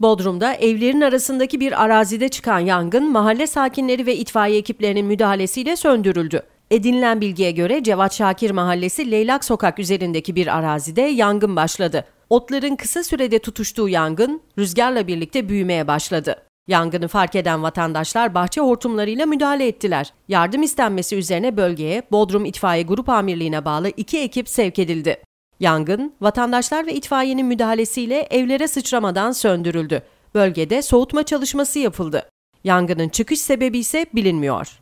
Bodrum'da evlerin arasındaki bir arazide çıkan yangın mahalle sakinleri ve itfaiye ekiplerinin müdahalesiyle söndürüldü. Edinilen bilgiye göre Cevat Şakir Mahallesi Leylak Sokak üzerindeki bir arazide yangın başladı. Otların kısa sürede tutuştuğu yangın rüzgarla birlikte büyümeye başladı. Yangını fark eden vatandaşlar bahçe hortumlarıyla müdahale ettiler. Yardım istenmesi üzerine bölgeye Bodrum İtfaiye Grup Amirliği'ne bağlı iki ekip sevk edildi. Yangın, vatandaşlar ve itfaiyenin müdahalesiyle evlere sıçramadan söndürüldü. Bölgede soğutma çalışması yapıldı. Yangının çıkış sebebi ise bilinmiyor.